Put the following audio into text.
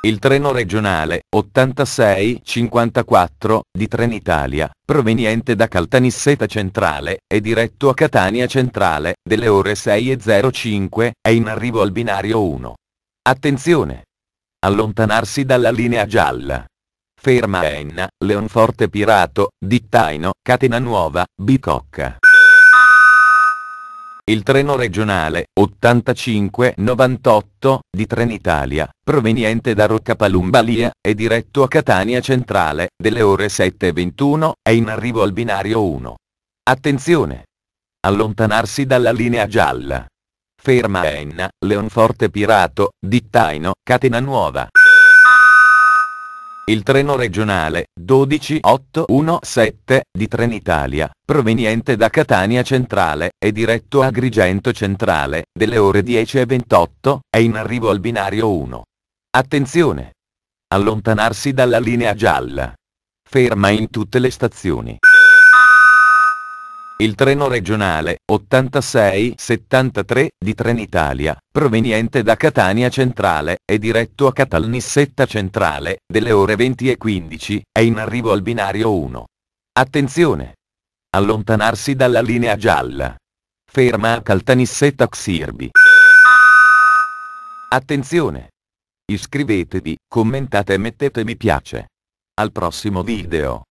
Il treno regionale 8654 di Trenitalia, proveniente da Caltanisseta Centrale è diretto a Catania Centrale, delle ore 6.05, è in arrivo al binario 1. Attenzione! Allontanarsi dalla linea gialla. Ferma Enna, Leonforte Pirato, Dittaino, Catena Nuova, Bicocca. Il treno regionale 8598 di Trenitalia, proveniente da Roccapalumbalia, è diretto a Catania Centrale, delle ore 7.21, è in arrivo al binario 1. Attenzione! Allontanarsi dalla linea gialla. Ferma Enna, Leonforte Pirato, Dittaino, Catena Nuova il treno regionale 12817 di Trenitalia, proveniente da Catania Centrale e diretto a Agrigento Centrale, delle ore 10.28, è in arrivo al binario 1. Attenzione! Allontanarsi dalla linea gialla. Ferma in tutte le stazioni. Il treno regionale 86-73 di Trenitalia, proveniente da Catania Centrale, è diretto a Catalnissetta Centrale, delle ore 20 e 15, è in arrivo al binario 1. Attenzione! Allontanarsi dalla linea gialla. Ferma a Caltanissetta Xirbi. Attenzione! Iscrivetevi, commentate e mettete mi piace. Al prossimo video.